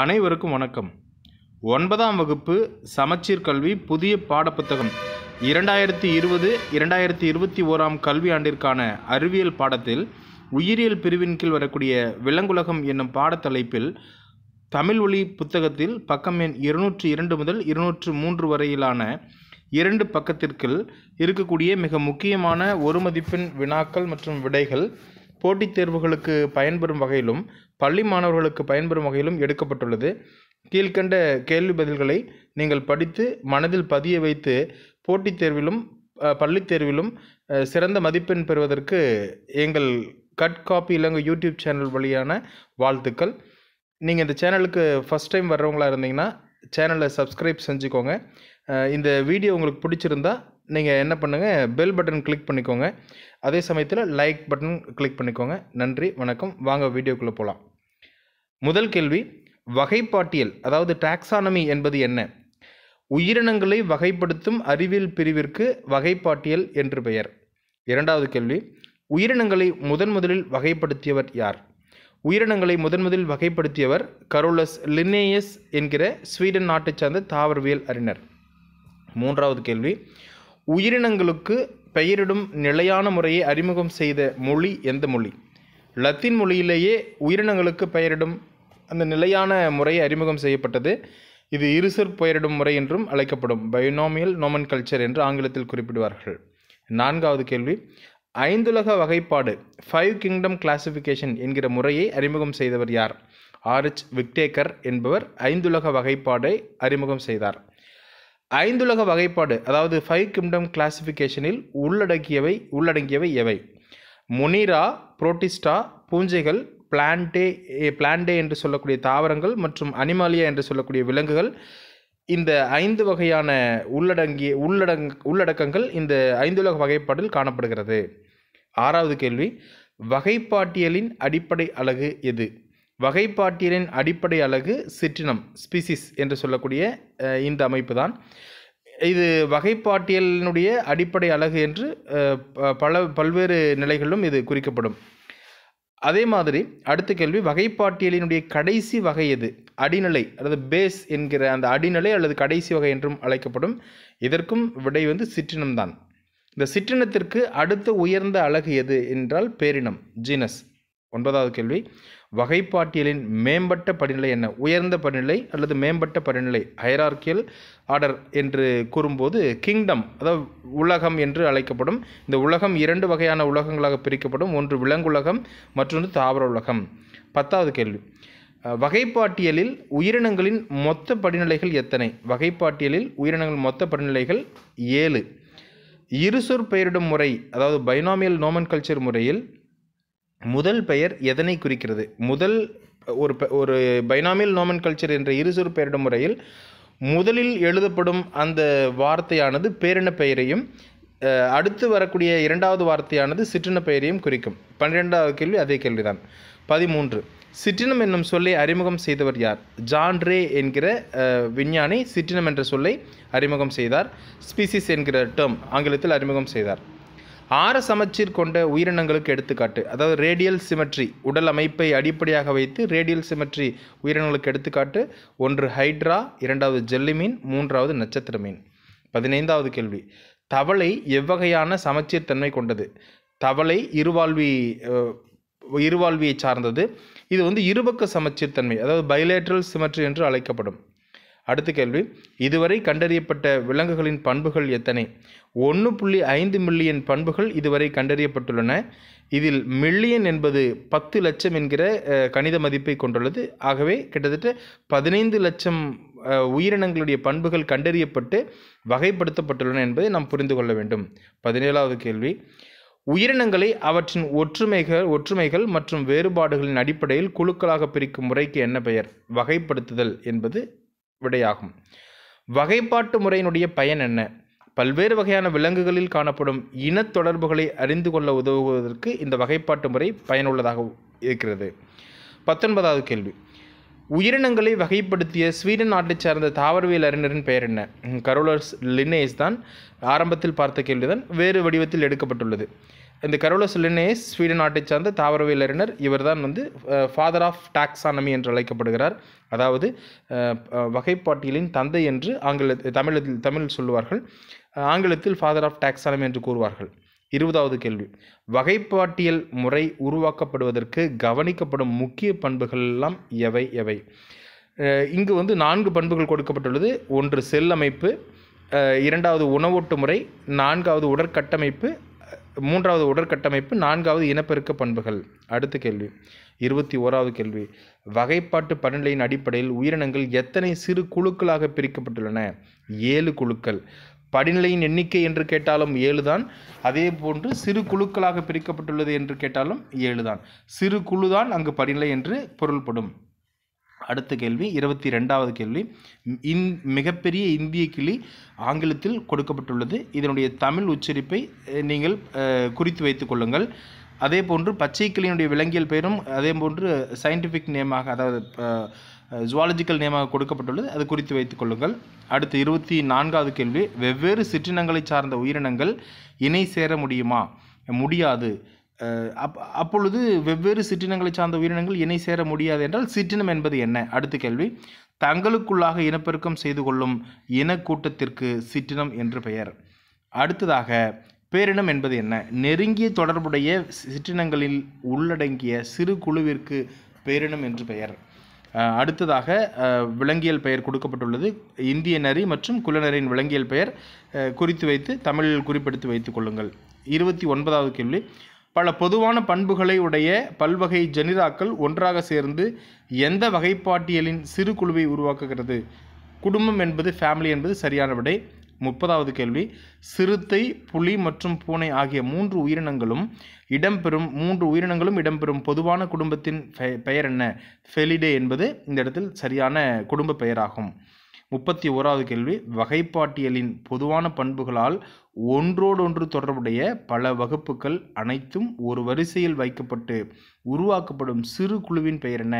அனைவருக்கும் வணக்கம் ஒன்பதாம் வகுப்பு சமச்சீர் கல்வி புதிய பாடப்புத்தகம் இரண்டாயிரத்தி இருபது இரண்டாயிரத்தி இருபத்தி ஓராம் கல்வியாண்டிற்கான அறிவியல் பாடத்தில் உயிரியல் பிரிவின் கீழ் வரக்கூடிய விலங்குலகம் என்னும் பாடத்தலைப்பில் தமிழ் ஒளி புத்தகத்தில் பக்கம் எண் இருநூற்றி இரண்டு முதல் இருநூற்று மூன்று வரையிலான இரண்டு பக்கத்திற்குள் இருக்கக்கூடிய மிக முக்கியமான ஒரு மதிப்பெண் வினாக்கள் மற்றும் விடைகள் போட்டித் தேர்வுகளுக்கு பயன்பெறும் வகையிலும் பள்ளி மாணவர்களுக்கு பயன்பெறும் வகையிலும் எடுக்கப்பட்டுள்ளது கீழ்கண்ட கேள்வி பதில்களை நீங்கள் படித்து மனதில் பதிய வைத்து போட்டித் தேர்விலும் பள்ளித் தேர்விலும் சிறந்த மதிப்பெண் பெறுவதற்கு எங்கள் கட் காப்பி இலங்கை யூடியூப் சேனல் வழியான வாழ்த்துக்கள் நீங்கள் இந்த சேனலுக்கு ஃபஸ்ட் டைம் வர்றவங்களா இருந்தீங்கன்னா சேனலை சப்ஸ்கிரைப் செஞ்சுக்கோங்க இந்த வீடியோ உங்களுக்கு பிடிச்சிருந்தா நீங்கள் என்ன பண்ணுங்கள் பெல் பட்டன் கிளிக் பண்ணிக்கோங்க அதே சமயத்தில் லைக் பட்டன் கிளிக் பண்ணிக்கோங்க நன்றி வணக்கம் வாங்க வீடியோக்குள்ளே போகலாம் முதல் கேள்வி வகைப்பாட்டியல் அதாவது டாக்ஸானமி என்பது என்ன உயிரினங்களை வகைப்படுத்தும் அறிவியல் பிரிவிற்கு வகைப்பாட்டியல் என்று பெயர் இரண்டாவது கேள்வி உயிரினங்களை முதன் முதலில் வகைப்படுத்தியவர் யார் உயிரினங்களை முதன் முதலில் வகைப்படுத்தியவர் கரோலஸ் லினேயஸ் என்கிற ஸ்வீடன் நாட்டைச் சார்ந்த தாவரவியல் அறிஞர் மூன்றாவது கேள்வி உயிரினங்களுக்கு பெயரிடும் நிலையான முறையை அறிமுகம் செய்த மொழி எந்த மொழி லத்தீன் மொழியிலேயே உயிரினங்களுக்கு பெயரிடும் அந்த நிலையான முறையை அறிமுகம் செய்யப்பட்டது இது இருசர் பெயரிடும் முறை என்றும் அழைக்கப்படும் பைனாமியல் நோமன் கல்ச்சர் என்று ஆங்கிலத்தில் குறிப்பிடுவார்கள் நான்காவது கேள்வி ஐந்துலக வகைப்பாடு ஃபைவ் கிங்டம் கிளாசிஃபிகேஷன் என்கிற முறையை அறிமுகம் செய்தவர் யார் ஆர்எச் விக்டேக்கர் என்பவர் ஐந்துலக வகைப்பாடை அறிமுகம் செய்தார் ஐந்துலக வகைப்பாடு அதாவது ஃபைவ் கிங்டம் கிளாசிஃபிகேஷனில் உள்ளடக்கியவை உள்ளடங்கியவை எவை முனிரா புரோட்டிஸ்டா பூஞ்சைகள் பிளான்டே பிளான்டே என்று சொல்லக்கூடிய தாவரங்கள் மற்றும் அனிமாலியா என்று சொல்லக்கூடிய விலங்குகள் இந்த ஐந்து வகையான உள்ளடங்கிய உள்ளடங் உள்ளடக்கங்கள் இந்த ஐந்துலக வகைப்பாடில் காணப்படுகிறது ஆறாவது கேள்வி வகைப்பாட்டியலின் அடிப்படை அழகு எது வகைப்பாட்டியலின் அடிப்படை அலகு சிற்றினம் ஸ்பீசிஸ் என்று சொல்லக்கூடிய இந்த அமைப்பு தான் இது வகைப்பாட்டியலினுடைய அடிப்படை அலகு என்று பல பல்வேறு நிலைகளிலும் இது குறிக்கப்படும் அதே மாதிரி அடுத்த கேள்வி வகைப்பாட்டியலினுடைய கடைசி வகை எது அடிநிலை அல்லது பேஸ் என்கிற அந்த அடிநிலை அல்லது கடைசி வகை என்றும் அழைக்கப்படும் இதற்கும் விடை வந்து சிற்றினம்தான் இந்த சிற்றினத்திற்கு அடுத்த உயர்ந்த அழகு எது என்றால் பேரினம் ஜீனஸ் ஒன்பதாவது கேள்வி வகைப்பாட்டியலின் மேம்பட்ட படிநிலை என்ன உயர்ந்த படிநிலை அல்லது மேம்பட்ட படிநிலை ஹைரார்கியல் ஆர்டர் என்று கூறும்போது கிங்டம் அதாவது உலகம் என்று அழைக்கப்படும் இந்த உலகம் இரண்டு வகையான உலகங்களாக பிரிக்கப்படும் ஒன்று விலங்குலகம் மற்றொன்று தாவர உலகம் பத்தாவது கேள்வி வகைப்பாட்டியலில் உயிரினங்களின் மொத்த படிநிலைகள் எத்தனை வகைப்பாட்டியலில் உயிரினங்கள் மொத்த படிநிலைகள் ஏழு இருசொற் பெயரிடும் முறை அதாவது பைனாமியல் நோமன் கல்ச்சர் முறையில் முதல் பெயர் எதனை குறிக்கிறது முதல் ஒரு ஒரு பைனாமியல் நாமன் கல்ச்சர் என்ற இருசொரு பெயரிடும் முறையில் முதலில் எழுதப்படும் அந்த வார்த்தையானது பேரின பெயரையும் அடுத்து வரக்கூடிய இரண்டாவது வார்த்தையானது சிற்றின பெயரையும் குறிக்கும் பன்னிரெண்டாவது கேள்வி அதே கேள்விதான் பதிமூன்று சிற்றினம் என்னும் சொல்லை அறிமுகம் செய்தவர் யார் ஜான் ரே என்கிற விஞ்ஞானி சிற்றினம் என்ற சொல்லை அறிமுகம் செய்தார் ஸ்பீசிஸ் என்கிற டேர்ம் ஆங்கிலத்தில் அறிமுகம் செய்தார் ஆற சமச்சீர் கொண்ட உயிரினங்களுக்கு எடுத்துக்காட்டு அதாவது ரேடியல் சிமெட்ரி உடல் அமைப்பை அடிப்படையாக வைத்து ரேடியல் சிமெட்ரி உயிரினங்களுக்கு எடுத்துக்காட்டு ஒன்று ஹைட்ரா இரண்டாவது ஜெல்லி மீன் மூன்றாவது நட்சத்திர மீன் பதினைந்தாவது கேள்வி தவளை எவ்வகையான சமச்சீர் தன்மை கொண்டது தவளை இருவாழ்வி இருவாழ்வியை சார்ந்தது இது வந்து இருபக்க சமச்சீர் தன்மை அதாவது பைலேட்ரல் சிமெட்ரி என்று அழைக்கப்படும் அடுத்த கேள்வி இதுவரை கண்டறியப்பட்ட விலங்குகளின் பண்புகள் எத்தனை ஒன்று புள்ளி ஐந்து மில்லியன் பண்புகள் இதுவரை கண்டறியப்பட்டுள்ளன இதில் மில்லியன் என்பது பத்து லட்சம் என்கிற கணித மதிப்பை கொண்டுள்ளது ஆகவே கிட்டத்தட்ட பதினைந்து லட்சம் உயிரினங்களுடைய பண்புகள் கண்டறியப்பட்டு வகைப்படுத்தப்பட்டுள்ளன என்பதை நாம் புரிந்து கொள்ள வேண்டும் பதினேழாவது கேள்வி உயிரினங்களை அவற்றின் ஒற்றுமைகள் ஒற்றுமைகள் மற்றும் வேறுபாடுகளின் அடிப்படையில் குழுக்களாக பிரிக்கும் முறைக்கு என்ன பெயர் வகைப்படுத்துதல் என்பது விடையாகும் வகைப்பாட்டு முறையினுடைய பயன் என்ன பல்வேறு வகையான விலங்குகளில் காணப்படும் இனத் தொடர்புகளை அறிந்து கொள்ள உதவுவதற்கு இந்த வகைப்பாட்டு முறை பயனுள்ளதாக இருக்கிறது பத்தொன்பதாவது கேள்வி உயிரினங்களை வகைப்படுத்திய ஸ்வீடன் நாட்டைச் சார்ந்த தாவரவியல் அறிஞரின் பெயர் என்ன கரோலர்ஸ் லினேஸ் தான் ஆரம்பத்தில் பார்த்த கேள்விதான் வேறு வடிவத்தில் எடுக்கப்பட்டுள்ளது இந்த லினேஸ் ஸ்வீடன் நாட்டைச் சார்ந்த தாவரவியலறிஞர் இவர்தான் வந்து ஃபாதர் ஆஃப் டாக்ஸானமி என்று அழைக்கப்படுகிறார் அதாவது வகைப்பாட்டியலின் தந்தை என்று ஆங்கில தமிழத்தில் தமிழில் சொல்லுவார்கள் ஆங்கிலத்தில் ஃபாதர் ஆஃப் டாக்ஸானமி என்று கூறுவார்கள் இருபதாவது கேள்வி வகைப்பாட்டியல் முறை உருவாக்கப்படுவதற்கு கவனிக்கப்படும் முக்கிய பண்புகள் எல்லாம் எவை எவை இங்கு வந்து நான்கு பண்புகள் கொடுக்கப்பட்டுள்ளது ஒன்று செல் அமைப்பு இரண்டாவது உணவோட்டு முறை நான்காவது உடற்கட்டமைப்பு மூன்றாவது உடற்கட்டமைப்பு நான்காவது இனப்பெருக்க பண்புகள் அடுத்த கேள்வி இருபத்தி ஓராவது கேள்வி வகைப்பாட்டு பண்நிலையின் அடிப்படையில் உயிரினங்கள் எத்தனை சிறு குழுக்களாக பிரிக்கப்பட்டுள்ளன ஏழு குழுக்கள் படிநிலையின் எண்ணிக்கை என்று கேட்டாலும் ஏழு தான் அதே போன்று சிறு குழுக்களாக பிரிக்கப்பட்டுள்ளது என்று கேட்டாலும் ஏழு தான் சிறு குழு தான் அங்கு படிநிலை என்று பொருள்படும் அடுத்த கேள்வி இருபத்தி ரெண்டாவது கேள்வி இந் மிகப்பெரிய இந்திய கிளி ஆங்கிலத்தில் கொடுக்கப்பட்டுள்ளது இதனுடைய தமிழ் உச்சரிப்பை நீங்கள் குறித்து வைத்துக் கொள்ளுங்கள் அதே போன்று பச்சை கிளியினுடைய விலங்கியல் பெயரும் அதே போன்று சயின்டிஃபிக் நேமாக அதாவது ஜுவாலஜிக்கல் நேமாக கொடுக்கப்பட்டுள்ளது அது குறித்து வைத்துக் கொள்ளுங்கள் அடுத்து இருபத்தி நான்காவது கேள்வி வெவ்வேறு சிற்றினங்களை சார்ந்த உயிரினங்கள் இணை சேர முடியுமா முடியாது அப் அப்பொழுது வெவ்வேறு சிற்றினங்களை சார்ந்த உயிரினங்கள் இணை சேர முடியாது என்றால் சிற்றினம் என்பது என்ன அடுத்த கேள்வி தங்களுக்குள்ளாக இனப்பெருக்கம் செய்து கொள்ளும் இனக்கூட்டத்திற்கு சிற்றினம் என்று பெயர் அடுத்ததாக பேரினம் என்பது என்ன நெருங்கிய தொடர்புடைய சிற்றினங்களில் உள்ளடங்கிய சிறு குழுவிற்கு பேரினம் என்று பெயர் அடுத்ததாக விலங்கியல் பெயர் கொடுக்கப்பட்டுள்ளது இந்திய நரி மற்றும் குலநரின் விலங்கியல் பெயர் குறித்து வைத்து தமிழில் குறிப்பிடுத்து வைத்துக் கொள்ளுங்கள் இருபத்தி ஒன்பதாவது கேள்வி பல பொதுவான பண்புகளை உடைய பல்வகை ஜெனிராக்கள் ஒன்றாக சேர்ந்து எந்த வகைப்பாட்டியலின் சிறு குழுவை உருவாக்குகிறது குடும்பம் என்பது ஃபேமிலி என்பது சரியான விடை முப்பதாவது கேள்வி சிறுத்தை புலி மற்றும் பூனை ஆகிய மூன்று உயிரினங்களும் இடம்பெறும் மூன்று உயிரினங்களும் இடம்பெறும் பொதுவான குடும்பத்தின் பெயர் என்ன ஃபெலிடே என்பது இந்த இடத்தில் சரியான குடும்ப பெயராகும் முப்பத்தி ஓராவது கேள்வி வகைப்பாட்டியலின் பொதுவான பண்புகளால் ஒன்றோடொன்று தொடர்புடைய பல வகுப்புகள் அனைத்தும் ஒரு வரிசையில் வைக்கப்பட்டு உருவாக்கப்படும் சிறு குழுவின் பெயர் என்ன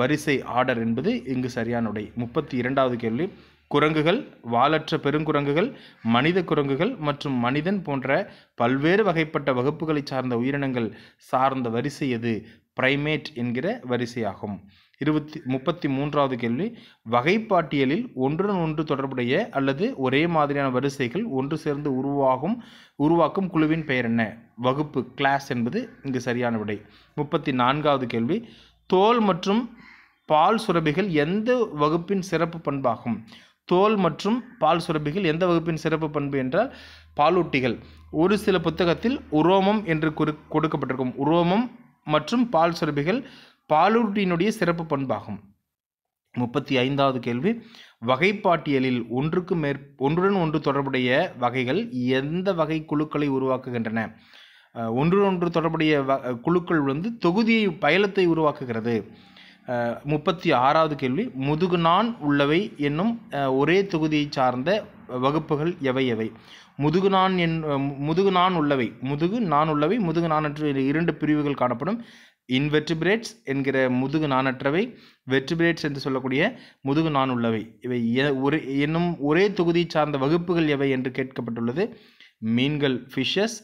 வரிசை ஆர்டர் என்பது இங்கு சரியான உடை முப்பத்தி இரண்டாவது கேள்வி குரங்குகள் வாலற்ற பெருங்குரங்குகள் மனித குரங்குகள் மற்றும் மனிதன் போன்ற பல்வேறு வகைப்பட்ட வகுப்புகளை சார்ந்த உயிரினங்கள் சார்ந்த வரிசை எது பிரைமேட் என்கிற வரிசையாகும் இருபத்தி முப்பத்தி மூன்றாவது கேள்வி வகைப்பாட்டியலில் ஒன்றுடன் ஒன்று தொடர்புடைய அல்லது ஒரே மாதிரியான வரிசைகள் ஒன்று சேர்ந்து உருவாகும் உருவாக்கும் குழுவின் பெயர் என்ன வகுப்பு கிளாஸ் என்பது இங்கு சரியான விடை முப்பத்தி நான்காவது கேள்வி தோல் மற்றும் பால் சுரபிகள் எந்த வகுப்பின் சிறப்பு பண்பாகும் தோல் மற்றும் பால் சுரபிகள் எந்த வகுப்பின் சிறப்பு பண்பு என்றால் பாலூட்டிகள் ஒரு சில புத்தகத்தில் உரோமம் என்று கொடுக்கப்பட்டிருக்கும் உரோமம் மற்றும் பால் சுரபிகள் பாலூட்டினுடைய சிறப்பு பண்பாகும் முப்பத்தி ஐந்தாவது கேள்வி வகைப்பாட்டியலில் ஒன்றுக்கு மேற் ஒன்றுடன் ஒன்று தொடர்புடைய வகைகள் எந்த வகை குழுக்களை உருவாக்குகின்றன ஒன்றுடன் ஒன்று தொடர்புடைய வ குழுக்கள் வந்து தொகுதியை பயலத்தை உருவாக்குகிறது முப்பத்தி ஆறாவது கேள்வி முதுகு நான் உள்ளவை என்னும் ஒரே தொகுதியை சார்ந்த வகுப்புகள் எவை எவை முதுகு நான் என் முதுகு நான் உள்ளவை முதுகு நான் உள்ளவை முதுகு நான் என்று இரண்டு பிரிவுகள் காணப்படும் இன்வெர்டிபிரேட்ஸ் என்கிற முதுகு நாணற்றவை வெர்டிபிரேட்ஸ் என்று சொல்லக்கூடிய முதுகு நான் உள்ளவை இவை ஒரு என்னும் ஒரே தொகுதி சார்ந்த வகுப்புகள் எவை என்று கேட்கப்பட்டுள்ளது மீன்கள் ஃபிஷ்ஷஸ்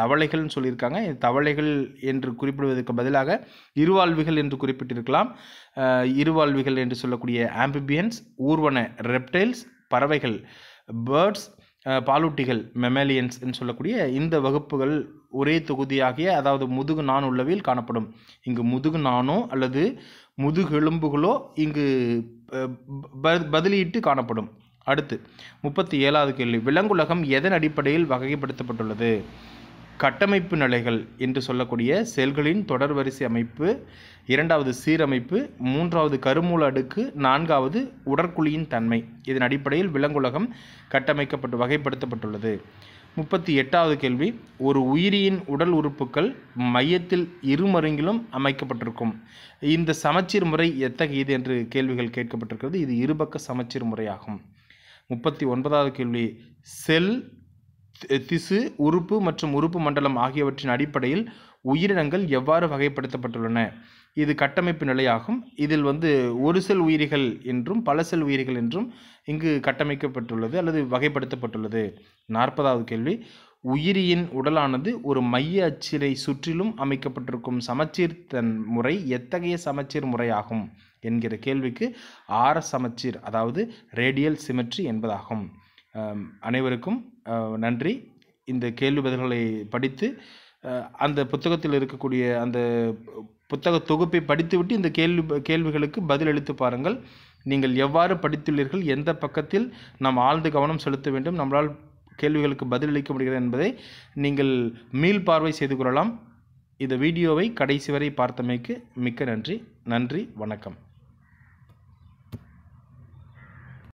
தவளைகள்னு சொல்லியிருக்காங்க தவளைகள் என்று குறிப்பிடுவதற்கு பதிலாக இருவாழ்விகள் என்று குறிப்பிட்டிருக்கலாம் இருவாழ்விகள் என்று சொல்லக்கூடிய ஆம்பிபியன்ஸ் ஊர்வன ரெப்டைல்ஸ் பறவைகள் பேர்ட்ஸ் பாலூட்டிகள் மெமேலியன்ஸ் என்று சொல்லக்கூடிய இந்த வகுப்புகள் ஒரே தொகுதியாகிய அதாவது முதுகு நான் உள்ளவையில் காணப்படும் இங்கு முதுகு நானோ அல்லது முதுகெலும்புகளோ இங்கு பதிலீட்டு காணப்படும் அடுத்து முப்பத்தி ஏழாவது கேள்வி விலங்குலகம் எதன் அடிப்படையில் வகைப்படுத்தப்பட்டுள்ளது கட்டமைப்பு நிலைகள் என்று சொல்லக்கூடிய செல்களின் தொடர் வரிசை அமைப்பு இரண்டாவது சீரமைப்பு மூன்றாவது கருமூல அடுக்கு நான்காவது உடற்குழியின் தன்மை இதன் அடிப்படையில் விலங்குலகம் கட்டமைக்கப்பட்டு வகைப்படுத்தப்பட்டுள்ளது முப்பத்தி எட்டாவது கேள்வி ஒரு உயிரியின் உடல் உறுப்புகள் மையத்தில் இருமருங்கிலும் அமைக்கப்பட்டிருக்கும் இந்த சமச்சீர் முறை எத்தகையது என்று கேள்விகள் கேட்கப்பட்டிருக்கிறது இது இருபக்க சமச்சீர் முறையாகும் முப்பத்தி ஒன்பதாவது கேள்வி செல் திசு உறுப்பு மற்றும் உறுப்பு மண்டலம் ஆகியவற்றின் அடிப்படையில் உயிரினங்கள் எவ்வாறு வகைப்படுத்தப்பட்டுள்ளன இது கட்டமைப்பு நிலையாகும் இதில் வந்து ஒரு செல் உயிரிகள் என்றும் பல செல் உயிரிகள் என்றும் இங்கு கட்டமைக்கப்பட்டுள்ளது அல்லது வகைப்படுத்தப்பட்டுள்ளது நாற்பதாவது கேள்வி உயிரியின் உடலானது ஒரு மைய அச்சிலை சுற்றிலும் அமைக்கப்பட்டிருக்கும் சமச்சீர் தன் முறை எத்தகைய சமச்சீர் முறையாகும் என்கிற கேள்விக்கு ஆர சமச்சீர் அதாவது ரேடியல் சிமெட்ரி என்பதாகும் அனைவருக்கும் நன்றி இந்த கேள்வி பதில்களை படித்து அந்த புத்தகத்தில் இருக்கக்கூடிய அந்த புத்தக தொகுப்பை படித்துவிட்டு இந்த கேள்வி கேள்விகளுக்கு பதில் அளித்து பாருங்கள் நீங்கள் எவ்வாறு படித்துள்ளீர்கள் எந்த பக்கத்தில் நாம் ஆழ்ந்து கவனம் செலுத்த வேண்டும் நம்மளால் கேள்விகளுக்கு பதிலளிக்க முடிகிறது என்பதை நீங்கள் மீள் பார்வை செய்து கொள்ளலாம் இந்த வீடியோவை கடைசி வரை பார்த்தமைக்கு மிக்க நன்றி நன்றி வணக்கம்